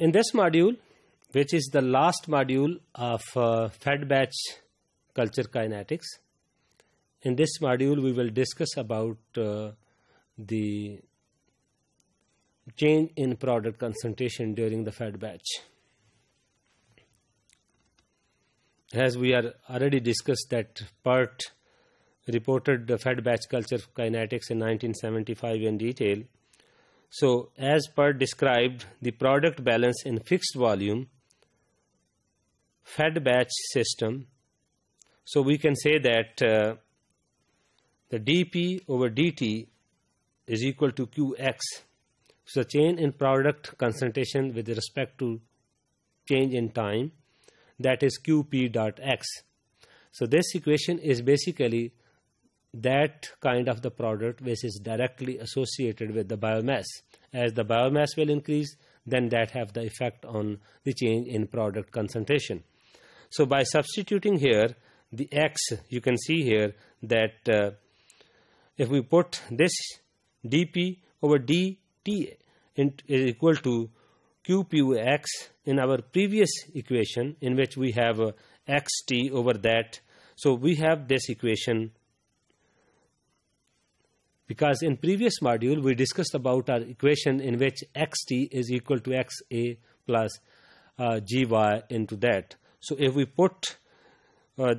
In this module, which is the last module of uh, fed batch culture kinetics, in this module we will discuss about uh, the change in product concentration during the fed batch. As we are already discussed that part reported the fed batch culture kinetics in 1975 in detail, so, as per described, the product balance in fixed volume, fed batch system. So, we can say that uh, the dp over dt is equal to qx. So, the change in product concentration with respect to change in time that is qp dot x. So, this equation is basically that kind of the product which is directly associated with the biomass. As the biomass will increase, then that have the effect on the change in product concentration. So by substituting here the X, you can see here that uh, if we put this dP over dt is equal to QPUX in our previous equation in which we have uh, xt over that. So we have this equation because in previous module we discussed about our equation in which xt is equal to xa plus uh, gy into that. So if we put uh,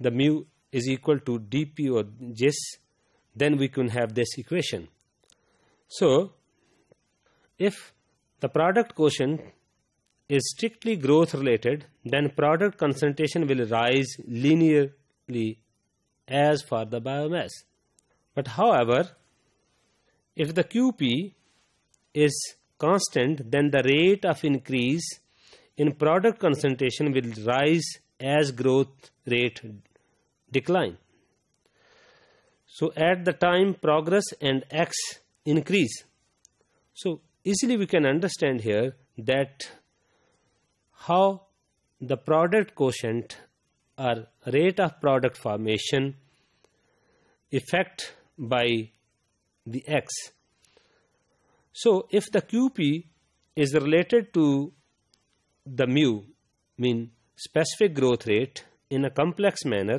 the mu is equal to dp or jis, then we can have this equation. So if the product quotient is strictly growth related, then product concentration will rise linearly as for the biomass. But however, if the QP is constant, then the rate of increase in product concentration will rise as growth rate decline. So at the time progress and X increase. So easily we can understand here that how the product quotient are rate of product formation effect by the x. So if the QP is related to the mu mean specific growth rate in a complex manner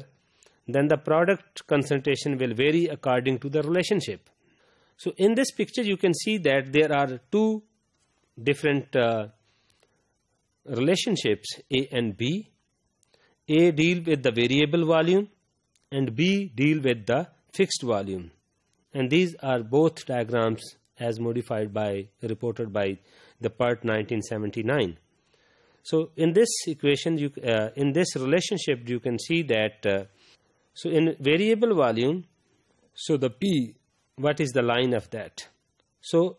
then the product concentration will vary according to the relationship. So in this picture you can see that there are two different uh, relationships A and B a. Deal with the variable volume and B. Deal with the fixed volume. And these are both diagrams as modified by, reported by the part 1979. So in this equation, you, uh, in this relationship, you can see that, uh, so in variable volume, so the P, what is the line of that? So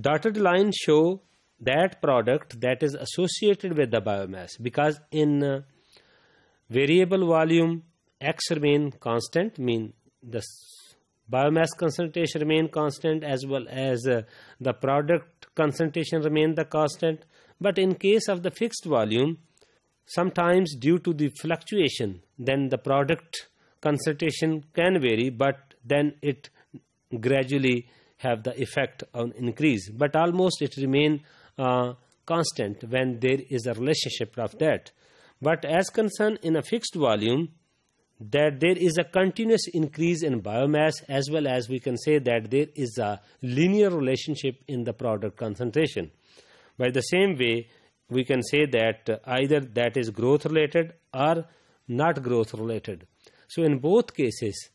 dotted line show that product that is associated with the biomass because in uh, variable volume x remain constant mean the biomass concentration remain constant as well as uh, the product concentration remain the constant but in case of the fixed volume sometimes due to the fluctuation then the product concentration can vary but then it gradually have the effect on increase but almost it remain uh, constant when there is a relationship of that but as concern in a fixed volume that there is a continuous increase in biomass as well as we can say that there is a linear relationship in the product concentration. By the same way, we can say that either that is growth related or not growth related. So in both cases,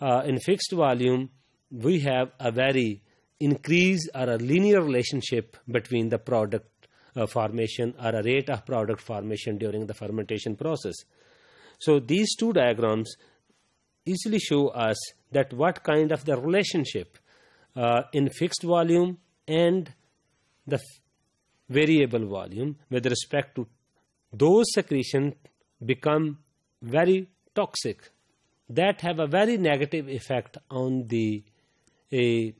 uh, in fixed volume, we have a very increase or a linear relationship between the product uh, formation or a rate of product formation during the fermentation process. So these two diagrams easily show us that what kind of the relationship uh, in fixed volume and the variable volume with respect to those secretion become very toxic that have a very negative effect on the a,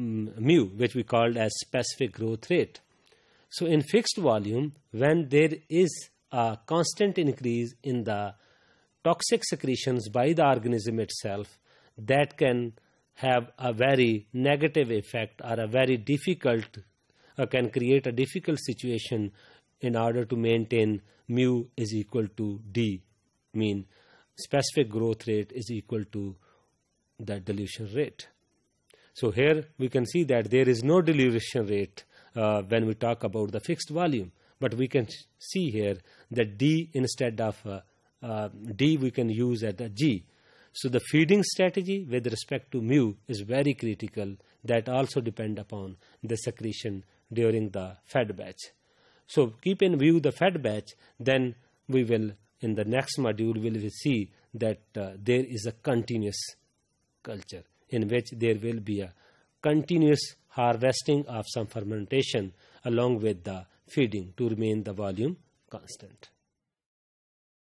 mm, mu which we called as specific growth rate so in fixed volume, when there is a constant increase in the toxic secretions by the organism itself, that can have a very negative effect or a very difficult, uh, can create a difficult situation in order to maintain mu is equal to d, mean specific growth rate is equal to the dilution rate. So here we can see that there is no dilution rate uh, when we talk about the fixed volume. But we can see here that D instead of uh, uh, D we can use as G. So the feeding strategy with respect to mu is very critical. That also depend upon the secretion during the fed batch. So keep in view the fed batch. Then we will in the next module we will see that uh, there is a continuous culture in which there will be a continuous harvesting of some fermentation along with the feeding to remain the volume constant.